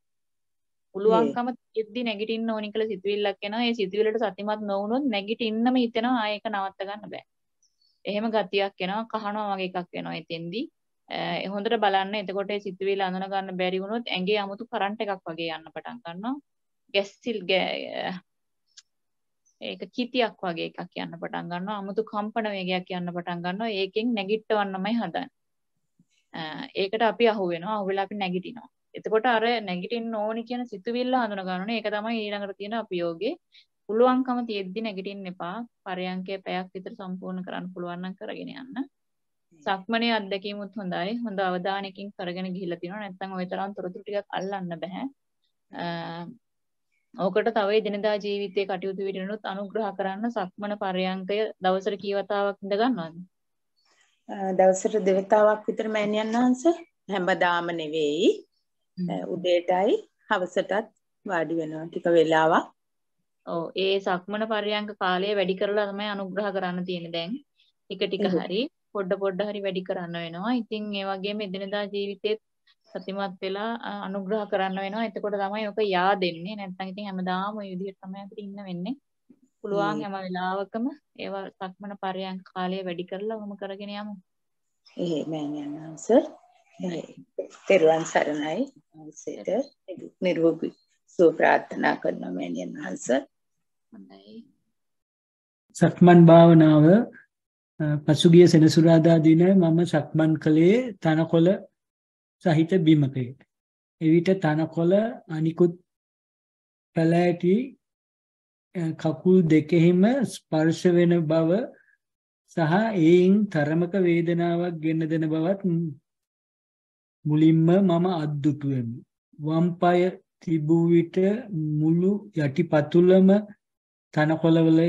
පුළුවන්කම තියෙද්දි නැගිටින්න ඕනි කියලා සිතුවිල්ලක් එනවා. ඒ සිතුවිල්ලට සතිමත් නොවුනොත් නැගිටින්නම හිතෙනවා ආයෙක නවත්ත ගන්න බෑ. එහෙම ගතියක් එනවා කහනවා වගේ එකක් වෙනවා එතෙන්දී. ඒ හොඳට බලන්න එතකොට ඒ සිතුවිලි අඳුන ගන්න බැරි වුණොත් ඇඟේ 아무තු කරන්ට් එකක් වගේ යන්න පටන් ගන්නවා ගැස්සිල් ඒක කිතියක් වගේ එකක් යන්න පටන් ගන්නවා 아무තු කම්පන වේගයක් යන්න පටන් ගන්නවා ඒකෙන් නැගිටවන්නමයි හදන්නේ ඒකට අපි අහු වෙනවා අහු වෙලා අපි නැගිටිනවා එතකොට අර නැගිටින්න ඕනි කියන සිතුවිල්ල හඳුන ගන්න ඒක තමයි ඊළඟට තියෙන අපියෝගේ පුළුවන්කම තියෙද්දි නැගිටින්න එපා පරයන්කේ පැයක් විතර සම්පූර්ණ කරන්න පුළුවන් නම් කරගෙන යන්න සක්මනේ අත්දැකීමුත් හොඳයි. හොඳ අවධානයකින් කරගෙන ගිහිල්ලා තිනවා. නැත්නම් ওই තරම් තොරතුරු ටිකක් අල්ලන්න බෑ. ඕකට තව එදිනදා ජීවිතයේ කටයුතු විදිහනොත් අනුග්‍රහ කරන්න සක්මන පරයන්කය දවසට කී වතාවක් ඉඳ ගන්නවද? දවසට දෙවතාවක් විතර මෑණියන් වහන්සේ හැමදාම නෙවෙයි. උදේටයි හවසටත් වාඩි වෙනවා ටික වෙලාවක්. ඔව් ඒ සක්මන පරයන්ක කාලය වැඩි කරලා තමයි අනුග්‍රහ කරන්න තියෙන්නේ දැන්. ටික ටික හරි. පොඩ පොඩ හරි වැඩි කරන්න වෙනවා. ඉතින් ඒ වගේම එදිනදා ජීවිතේත් සතිමත් වෙලා අනුග්‍රහ කරන්න වෙනවා. එතකොට තමයි ඔක yaadෙන්නේ. නැත්නම් ඉතින් හැමදාම ওই විදිහට තමයි අපිට ඉන්න වෙන්නේ. පුළුවන් හැම වෙලාවකම ඒවා සක්මන පරයන් කාලය වැඩි කරලා ඔහොම කරගෙන යමු. එහෙමයි යනවා සර්. තෙරුවන් සරණයි. සේත නිරෝගී සුව ප්‍රාර්ථනා කරනවා මෑණියන් වහන්සේ. හොඳයි. සක්මන් භාවනාව පසුගිය සෙනසුරාදා දින මම සක්මන් කළේ තනකොළ සහිත බිමකයට. එවිට තනකොළ අනිකුත් පැලෑටි කකුල් දෙකෙහිම ස්පර්ශ වෙන බව සහ ඒයින් තරමක වේදනාවක් ගෙන දෙන බවත් මුලින්ම මම අද්දුටුවෙමි. වම් පාය තිබූ විට මුළු යටිපතුලම තනකොළවල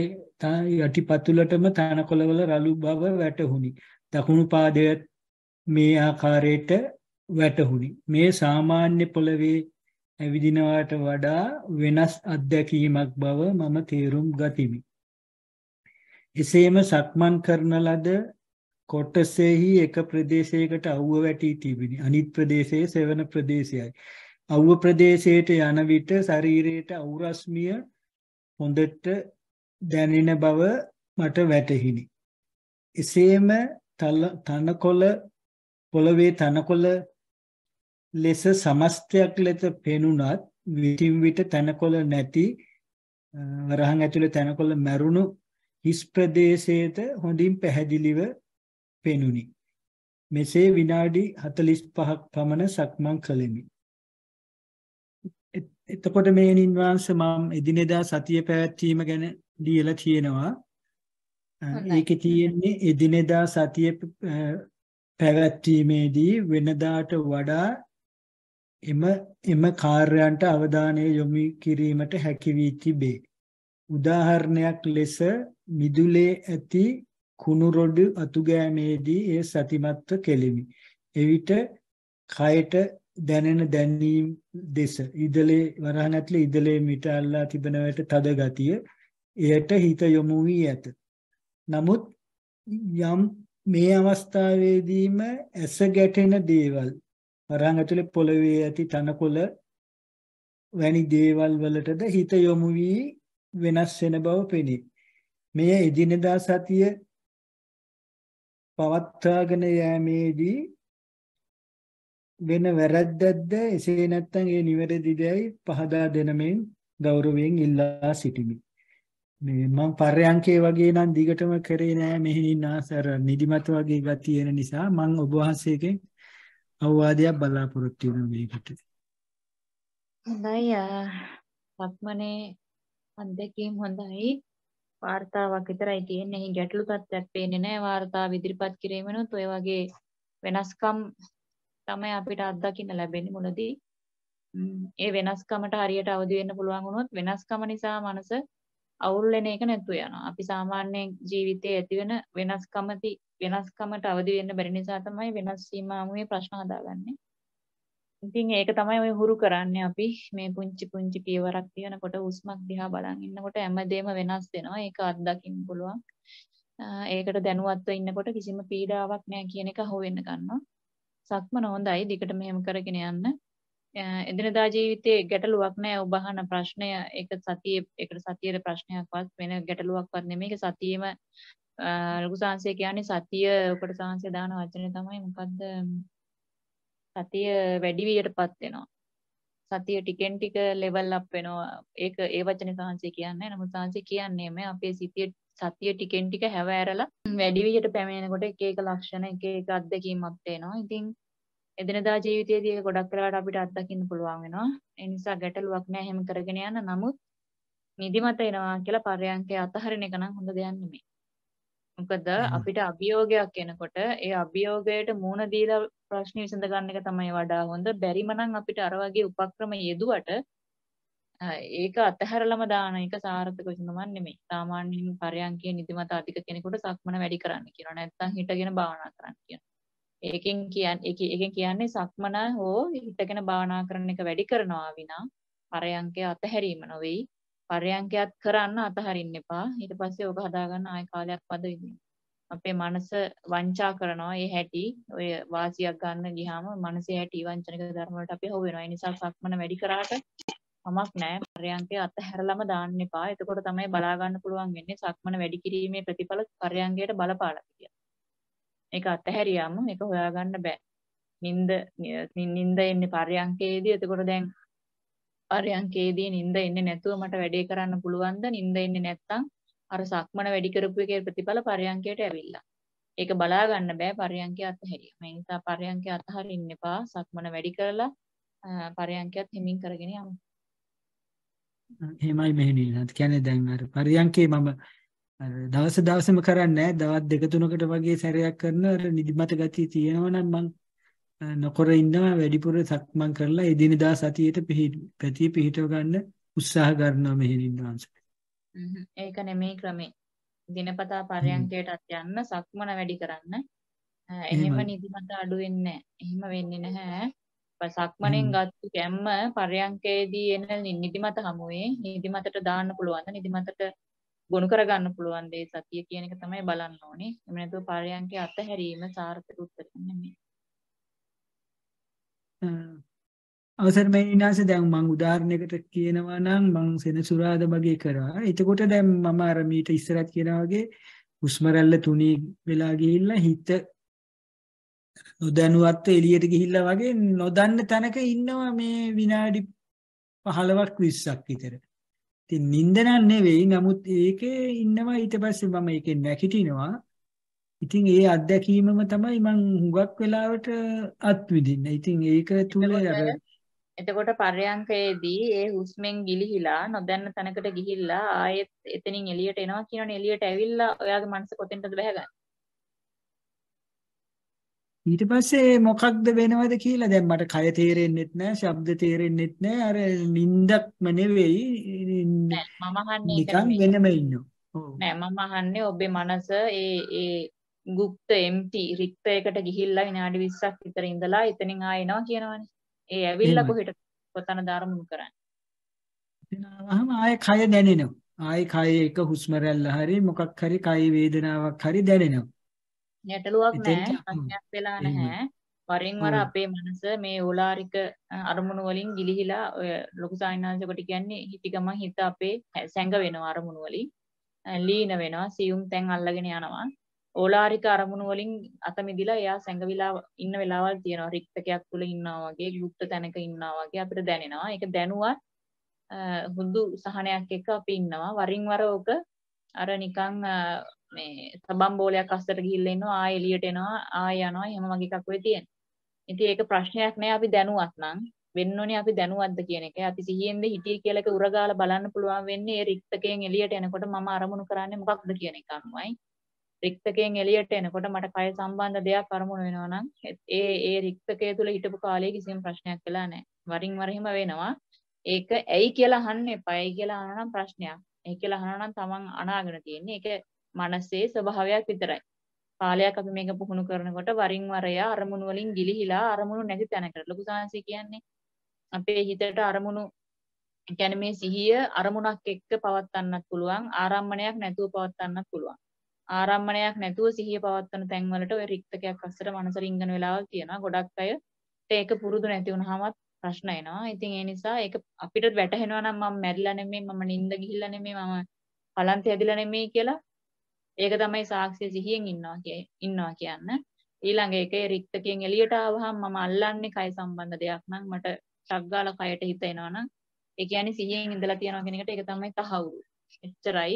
යටිපතුලටම තනකොළවල රළු බව වැටහුණි. දකුණු පාදය මේ ආකාරයට වැටහුණි. මේ සාමාන්‍ය පොළවේ ඇවිදිනවාට වඩා වෙනස් අත්දැකීමක් බව මම තේරුම් ගතිමි. එසේම සක්මන් කරන ලද කොටසෙහි එක ප්‍රදේශයකට අවුව වැටී තිබිණි. අනිත් ප්‍රදේශයේ සෙවන ප්‍රදේශයයි. අවුව ප්‍රදේශයට යන විට ශරීරයට අවුරස්මිය හොඳට දැනෙන බව මට වැටහිණි. එසේම තනකොළ පොළවේ තනකොළ ලෙස සමස්තයක් ලෙස පෙනුනත් විටින් විට තනකොළ නැති වරහන් ඇතුලේ තනකොළ මැරුණු හිස් ප්‍රදේශයේද හොඳින් පැහැදිලිව පෙනුනි. මෙසේ විනාඩි 45ක් පමණ සක්මන් කළෙමි. එතකොට මේ නින්වාංශ මම එදිනෙදා සතිය පැවැත්වීම ගැන ලියලා තියෙනවා. ඒකේ තියෙන්නේ එදිනෙදා සතිය පැවැත්වීමේදී වෙනදාට වඩා එම එම කාර්යයන්ට අවධානය යොමු කිරීමට හැකි වී තිබේ. උදාහරණයක් ලෙස මිදුලේ ඇති කුණු රොඩු අතුගෑමේදී එය සතිමත්ව කෙලිමි. එවිට කයට දැනෙන දැනීම් දෙස ඉදලේ වරහන් ඇතුළේ ඉදලේ මිට අල්ලා තිබෙන වෙලට තද ගතිය එයට හිත යොමු වී ඇත. නමුත් යම් මේ අවස්ථාවේදීම ඇස ගැටෙන දේවල් වරහන් ඇතුලේ පොළවේ ඇති තනකොළ වැනි දේවල් වලටද හිත යොමු වී වෙනස් වෙන බව පෙනේ. මෙය එදිනෙදා සතිය පවත්වාගෙන යෑමේදී වෙන වැරද්දක්ද එසේ නැත්නම් ඒ නිවැරදිදයි පහදා දෙනමින් ගෞරවයෙන් ඉල්ලා සිටිමි. මේ මම පර්යංකේ වගේ නම් දිගටම කරේ නෑ මෙහෙනින් ආසර නිදිමත වගේ ගතිය එන නිසා මම ඔබ වහන්සේගෙන් අවවාදයක් බලාපොරොත්තු වෙනවා මේකට. හොඳයි. සක්මනේ අත්දැකීම් හොඳයි. වார்த்தාවක් විතරයි තියෙන්නේ. එහි ගැටලු තත්ත්වයක් පේන්නේ නෑ. වார்த்தාව ඉදිරිපත් කිරීමනොත් ඔය වගේ වෙනස්කම් තමයි අපිට අත්දකින්න ලැබෙන්නේ මුලදී. ඒ වෙනස්කමට හරියට අවදි වෙන්න පුළුවන් වුණොත් වෙනස්කම නිසා මනස අවුල් වෙන එක නැතු යනවා. අපි සාමාන්‍යයෙන් ජීවිතයේ ඇතිවෙන වෙනස්කමති වෙනස්කමට අවදි වෙන්න බැරි නිසා තමයි වෙනස් සීමාමුවේ ප්‍රශ්න හදාගන්නේ. ඉතින් ඒක තමයි ඔය හුරු කරන්නේ අපි මේ පුංචි පුංචි පියවරක් තියනකොට හුස්මක් දිහා බලන් ඉන්නකොට හැමදේම වෙනස් වෙනවා. ඒක අත්දකින්න පුළුවන්. ඒකට දැනුවත්ව ඉන්නකොට කිසිම පීඩාවක් නැහැ කියන එක අහුවෙන්න ගන්නවා. සක්මන හොඳයි. දිගට මෙහෙම කරගෙන යන්න. එදිනදා ජීවිතයේ ගැටලුවක් නෑ ඔබ අහන ප්‍රශ්නය ඒක සතියේ ඒකට සතියේ ප්‍රශ්නයක්වත් වෙන ගැටලුවක්වත් නෙමෙයි ඒක සතියේම ලොකු සාංශය කියන්නේ සතිය ඔකට සාංශය දාන වචනේ තමයි මොකද්ද සතිය වැඩි වියටපත් වෙනවා සතිය ටිකෙන් ටික ලෙවල් අප් වෙනවා ඒක ඒ වචනේ සාංශය කියන්නේ නමුත් සාංශය කියන්නේ මේ අපේ සිතිය සතිය ටිකෙන් ටික හැව ඇරලා වැඩි වියට පැමිණෙනකොට එක එක ලක්ෂණ එක එක අත්දැකීම් අපට එනවා ඉතින් එදිනදා ජීවිතයේදී ඒක ගොඩක් වෙලාවට අපිට අත්දකින්න පුළුවන් වෙනවා. ඒ නිසා ගැටලුවක් නෑ එහෙම කරගෙන යන්න. නමුත් නිදිමත එනවා කියලා පරයන්කේ අතහරින එක නම් හොඳ දෙයක් නෙමෙයි. මොකද අපිට අභියෝගයක් එනකොට ඒ අභියෝගයට මුහුණ දීලා ප්‍රශ්න විසඳ ගන්න එක තමයි වඩා හොඳ. බැරිම නම් අපිට අර වගේ උපක්‍රම යෙදුවට ඒක අතහැරලම දාන එක සාර්ථක විසඳුමක් නෙමෙයි. සාමාන්‍යයෙන් පරයන්කේ නිදිමත අධික කෙනෙකුට සක්මන වැඩි කරන්න කියනවා. නැත්නම් හිටගෙන භාවනා කරන්න කියනවා. ඒකෙන් කියන්නේ ඒකෙන් කියන්නේ සක්මන හෝ හිතගෙන භාවනා කරන එක වැඩි කරනවා විනා පරයන්කය අතහැරීම නොවේයි. පරයන්කයක් කරන්න අතහරින්න එපා. ඊට පස්සේ ඔබ හදාගන්න ආය කාලයක් වද විදින්න. අපේ මනස වංචා කරනවා ඒ හැටි ඔය වාසියක් ගන්න ගියාම මනසේ හැටි වංචනික ධර්ම වලට අපි අහු වෙනවා. ඒ නිසා සක්මන වැඩි කරාට කමක් නෑ. පරයන්කය අතහැරලම දාන්න එපා. එතකොට තමයි බලා ගන්න පුළුවන් වෙන්නේ සක්මන වැඩි කිරීමේ ප්‍රතිඵල පරයන්කයට බලපාලා කියලා. ඒක අතහැරියාම ඒක හොයාගන්න බෑ. නිින්ද නිින්ද එන්නේ පරයන්කේදී එතකොට දැන් පරයන්කේදී නිින්ද එන්නේ නැතුව මට වැඩේ කරන්න පුළුවන්ද? නිින්ද එන්නේ නැත්තම් අර සක්මන වැඩි කරපු එකේ ප්‍රතිඵල පරයන්කයට ඇවිල්ලා. ඒක බලා ගන්න බෑ පරයන්කේ අතහැරියාම. ඒ නිසා පරයන්කේ අතහරින්න එපා. සක්මන වැඩි කරලා පරයන්කයත් හිමින් කරගෙන යමු. එහෙමයි මෙහෙණිනත් කියන්නේ දැන් අර පරියන්කේ මම දවස දවසම කරන්නේ දවස් දෙක තුනකට වගේ සැරයක් කරන අර නිදිමත ගතිය තියෙනවා නම් මං නොකර ඉන්නවා වැඩිපුර සක්මන් කරලා එදිනෙදා සතියේට පැතිය පිහිටව ගන්න උත්සාහ කරනවා මෙහෙණින් වහන්සේ. ඒක නෙමේ ක්‍රමේ. දිනපතා පරයන්කයටත් යන්න සක්මන වැඩි කරන්න. එහෙම නිදිමත අඩු වෙන්නේ එහෙම වෙන්නේ නැහැ. සක්මණෙන් ගත්ත කැම්ම පරයන්කේදී එන නිදිමත හමුවේ නිදිමතට දාන්න පුළුවන් නිදිමතට ගොනු කරගන්න පුළුවන් දේ සතිය කියන එක තමයි බලන්න ඕනේ. එහෙම නැතුව පරයන්කේ අතහැරීම සාර්ථක උත්තරයක් නෙමෙයි. අවසර මේනාස දැන් මම උදාහරණයකට කියනවා නම් මම සෙනසුරාදා වගේ කරා. එතකොට දැන් මම අර මීට ඉස්සරහට කියනා වගේ හුස්ම රැල්ල තුනී වෙලා ගිහිල්ලා හිත නොදැනුවත්ව එළියට ගිහිල්ලා වගේ නොදන්න තැනක ඉන්නවා මේ විනාඩි 15ක් 20ක් විතර. ඉතින් නින්දනක් නෙවෙයි නමුත් ඒකේ ඉන්නවා ඊට පස්සේ මම ඒකෙන් නැගිටිනවා. ඉතින් ඒ අත්දැකීමම තමයි මං හුඟක් වෙලාවට අත්විඳින්නේ. ඉතින් ඒක තුල අර එතකොට පර්යංකයේදී ඒ හුස්මෙන් ගිලිහිලා නොදන්න තැනකට ගිහිල්ලා ආයෙත් එතනින් එළියට එනවා කියනවනේ එළියට ඇවිල්ලා ඔයාගේ මනස කොතෙන්ටද බහගන්නේ? ඊට පස්සේ මොකක්ද වෙනවද කියලා දැන් මට කය තේරෙන්නෙත් නෑ ශබ්ද තේරෙන්නෙත් නෑ අර නිින්දක්ම නෙවෙයි නිකන් වෙනම ඉන්නවා නෑ මම අහන්නේ ඔබේ මනස ඒ ඒ গুপ্ত empty රික්තයකට ගිහිල්ලා විනාඩි 20ක් විතර ඉඳලා එතනින් ආයෙනවා කියනවනේ ඒ ඇවිල්ලා කොහෙට කොතන ධර්මමු කරන්නේ එතනම ආයෙ කය දැනෙනවා ආයෙ කය එක හුස්ම රැල්ල හරි මොකක් හරි කය වේදනාවක් හරි දැනෙනවා ගැටලුවක් නැහැ ප්‍රශ්නයක් වෙලා නැහැ වරින් වර අපේ මනස මේ ඕලාරික අරමුණු වලින් ගිලිහිලා ඔය ලොකු සායනාංශකට කියන්නේ හිටිකම හිත අපේ සැඟ වෙනවා අරමුණු වලින් ලීන වෙනවා සියුම් තැන් අල්ලගෙන යනවා ඕලාරික අරමුණු වලින් අත මිදිලා එයා සැඟවිලා ඉන්න වෙලාවල් තියෙනවා රික්තකයක් තුල ඉන්නවා වගේ යුක්ත තැනක ඉන්නවා වගේ අපිට දැනෙනවා ඒක දැනුවත් හුදු සහනයක් එක්ක අපි ඉන්නවා වරින් වර ඕක අර නිකන් මේ සබම් බෝලයක් අස්සට ගිහිල්ලා ඉන්නවා ආය එළියට එනවා ආය යනවා එහෙම වගේ එකක් වෙ තියෙන. ඉතින් ඒක ප්‍රශ්නයක් නෑ අපි දැනුවත් නම් වෙන්න ඕනේ අපි දැනුවත්ද කියන එක. අපි සිහියෙන්ද හිටියේ කියලා එක උරගාලා බලන්න පුළුවන් වෙන්නේ ඒ රික්තකයෙන් එළියට එනකොට මම අරමුණු කරන්නේ මොකක්ද කියන එක අනුවයි. රික්තකයෙන් එළියට එනකොට මට කය සම්බන්ධ දෙයක් අරමුණු වෙනවා නම් ඒ ඒ රික්තකය තුල හිටපු කාලේ කිසිම ප්‍රශ්නයක් වෙලා නැහැ. වරින් වර එහෙම වෙනවා. ඒක ඇයි කියලා අහන්න එපා. ඇයි කියලා අහනවා නම් ප්‍රශ්නයක්. ඇයි කියලා අහනවා නම් තමන් අනාගෙන තියෙන්නේ. ඒක මනසේ ස්වභාවයක් විතරයි. කාලයක් අපි මේක පුහුණු කරනකොට වරින් වර අරමුණු වලින් ගිලිහිලා අරමුණු නැති තැනකට ලොකු සාංශය කියන්නේ අපේ හිතට අරමුණු කියන්නේ මේ සිහිය අරමුණක් එක්ක පවත්වන්නත් පුළුවන් ආරම්මණයක් නැතුව පවත්වන්නත් පුළුවන් ආරම්මණයක් නැතුව සිහිය පවත්වන තැන් වලට ඔය රික්තකයක් අස්සට මනස රින්ගන වෙලාවල් තියෙනවා ගොඩක් අය ඒක පුරුදු නැති වුනහමත් ප්‍රශ්න එනවා ඉතින් ඒ නිසා ඒක අපිට වැටහෙනවා නම් මම මැරිලා නෙමෙයි මම නිින්ද ගිහිල්ලා නෙමෙයි මම කලන්තය ඇදිලා නෙමෙයි කියලා ඒක තමයි සාක්ෂිය සිහියෙන් ඉන්නවා ඉන්නවා කියන්න. ඊළඟ එකේ රික්තකයෙන් එළියට ආවහම මම අල්ලන්නේ කය සම්බන්ධ දෙයක් නම් මට ශග්ගාල කයට හිත එනවා නම් ඒ කියන්නේ සිහියෙන් ඉඳලා තියනවා කියන එකට ඒක තමයි තහවුරු. එච්චරයි.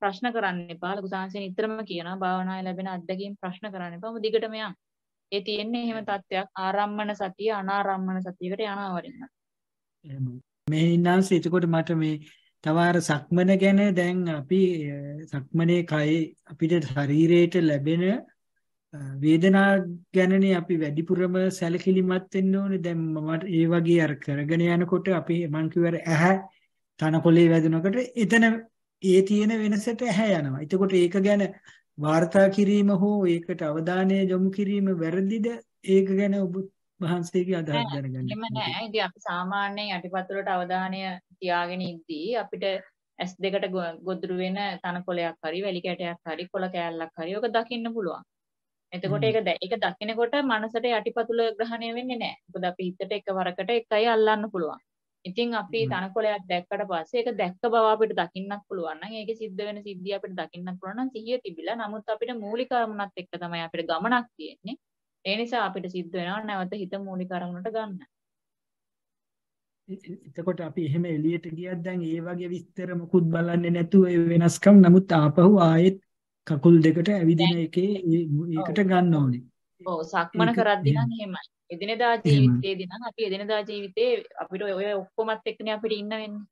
ප්‍රශ්න කරන්න එපා. ලොකු සංසයෙන් නිතරම කියනවා භාවනාවේ ලැබෙන අත්දැකීම් ප්‍රශ්න කරන්න එපා. මොකද දිගටම යන්න. ඒ තියෙන්නේ එහෙම තත්ත්වයක් ආරම්මන සතිය අනාරම්මන සතියකට යනවා වරින්න. එහෙමයි. මේ ඉන්නම් සිතකොට මට මේ තව සක්මන ගැන දැන් අපි සක්මනේ කයි අපිට ශරීරයට ලැබෙන වේදනා ගැනනේ අපි වැඩිපුරම සැලකිලිමත් වෙන්න ඕනේ. දැන් මම ඒ වගේ අර කරගෙන යනකොට අපි මං කිව්වර ඇහැ තනකොළේ වැදුනකොට එතන ඒ තියෙන වෙනසට ඇහැ යනවා. එතකොට ඒක ගැන වාර්තා කිරීම හෝ ඒකට අවධානය යොමු කිරීම වැරදිද? ඒක ගැන ඔබ වහන්සේගේ අදහස් දැනගන්න. එහෙම නෑ. ඉතින් අපි සාමාන්‍යයෙන් යටිපත් වලට අවධානය තියාගෙන ඉද්දී අපිට ඇස් දෙකට ගොදුරු වෙන තනකොළයක් හරි වැලි කැටයක් හරි කොළ කෑල්ලක් හරි ඔක දකින්න පුළුවන්. එතකොට ඒක ඒක දකිනකොට මනසට යටිපතුල ග්‍රහණය වෙන්නේ නෑ. මොකද අපි හිතට එකවරකට එකයි අල්ලන්න පුළුවන්. ඉතින් අපි තනකොළයක් දැක්කට පස්සේ ඒක දැක්ක බව අපිට දකින්නත් පුළුවන් නම් ඒකේ සිද්ධ වෙන සිද්ධිය අපිට දකින්නත් පුළුවන් නම් සිහිය තිබිලා නමුත් අපිට මූලිකවමනත් එක්ක තමයි අපිට ගමනක් තියෙන්නේ. ඒ නිසා අපිට සිද්ධ වෙනවා නැවත හිත මූලික අරමුණට ගන්න. එතකොට අපි එහෙම එළියට ගියත් දැන් ඒ වගේ විස්තර මොකුත් බලන්නේ නැතුව ඒ වෙනස්කම් නමුත් ආපහු ආයෙත් කකුල් දෙකට ඇවිදින එකේ ඒකට ගන්න ඕනේ. ඔව් සක්මන කරද්දී නම් එහෙමයි. එදිනෙදා ජීවිතයේදී නම් අපි එදිනෙදා ජීවිතේ අපිට ඔය ඔක්කොමත් එක්කනේ අපිට ඉන්න වෙන්නේ.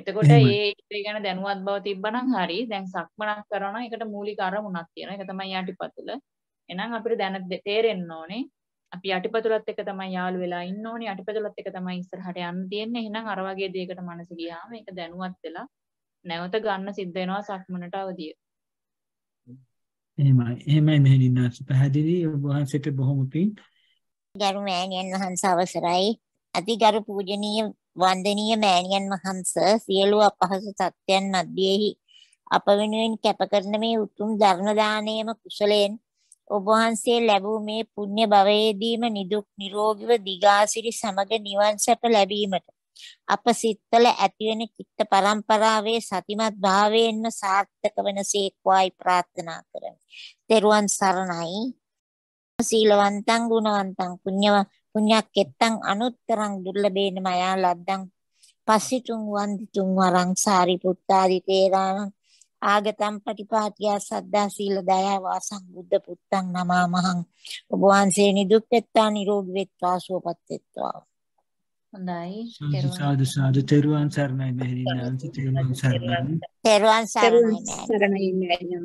එතකොට ඒ ඉතිරි ගැන දැනුවත් බව තිබ්බනම් හරි. දැන් සක්මනක් කරනවා නම් ඒකට මූලික අරමුණක් තියෙනවා. ඒක තමයි යටිපතුල. එහෙනම් අපිට දැන තේරෙන්න ඕනේ අපි යටිපතුලත් එක්ක තමයි යාළු වෙලා ඉන්න ඕනේ යටිපතුලත් එක්ක තමයි ඉස්සරහට යන්න තියෙන්නේ එහෙනම් අර වගේ දෙයකට මනස ගියාම ඒක දැනුවත් වෙලා නැවත ගන්න සිද්ධ වෙනවා සක්මනට අවදිය. එහෙමයි එහෙමයි මෙහෙනින්නාස් පැහැදිලි ඔබ වහන්සේට බොහොම පිං. ගරු මෑණියන් වහන්ස අවසරයි අතිගරු පූජනීය වන්දනීය මෑණියන් වහන්ස සියලු අපහසු තත්ත්වයන් මැදෙහි අප වෙනුවෙන් කැප කරන මේ උතුම් ධර්ම දාණයම කුසලයෙන් ඔබ වහන්සේ ලැබූ මේ පුණ්‍ය භවයේදීම නිදුක් නිරෝගීව දිගාසිරි සමග නිවන් සැප ලැබීමට අප සිත්වල ඇතිවන චිත්ත පරම්පරාවේ සතිමත් භාවයෙන්ම සාර්ථක වෙනසේක්වායි ප්‍රාර්ථනා කරමි. ත්වන් සරණයි. සීලවන්තං ගුණවන්තං පුඤ්ඤව පුඤ්ඤක්කෙත්තං අනුත්තරං දුර්ලභේන මයා ලද්දං පස්සිතුං වන්දිතුං වරං සාරිපුත්තාදි තේරාණං ආගතම් පටිපාටියා සද්දා සීල දයාව සංබුද්ධ පුත්තං නමා මහං ඔබ වහන්සේ නිදුක් වෙත්වා නිරෝගී වෙත්වා සුවපත් වෙත්වා හොඳයි සාදු සාදු තෙරුවන් සරණයි මෙහෙණින් තෙරුවන් සරණයි තෙරුවන් සරණයි මෙහෙණින්